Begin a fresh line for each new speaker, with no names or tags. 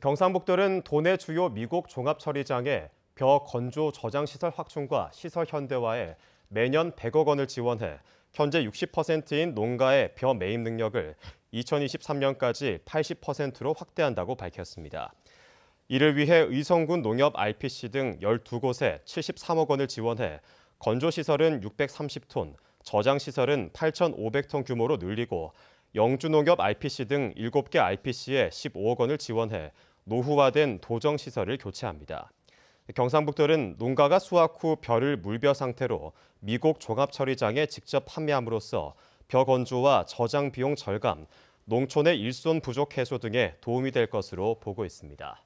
경상북도는 도내 주요 미국 종합처리장에 벼 건조 저장 시설 확충과 시설 현대화에 매년 100억 원을 지원해 현재 60%인 농가의 벼 매입 능력을 2023년까지 80%로 확대한다고 밝혔습니다. 이를 위해 의성군 농협 RPC 등 12곳에 73억 원을 지원해 건조시설은 630톤, 저장시설은 8,500톤 규모로 늘리고 영주농협 IPC 등 7개 IPC에 15억 원을 지원해 노후화된 도정시설을 교체합니다. 경상북도는 농가가 수확 후 벼를 물벼 상태로 미국 종합처리장에 직접 판매함으로써 벼 건조와 저장 비용 절감, 농촌의 일손 부족 해소 등에 도움이 될 것으로 보고 있습니다.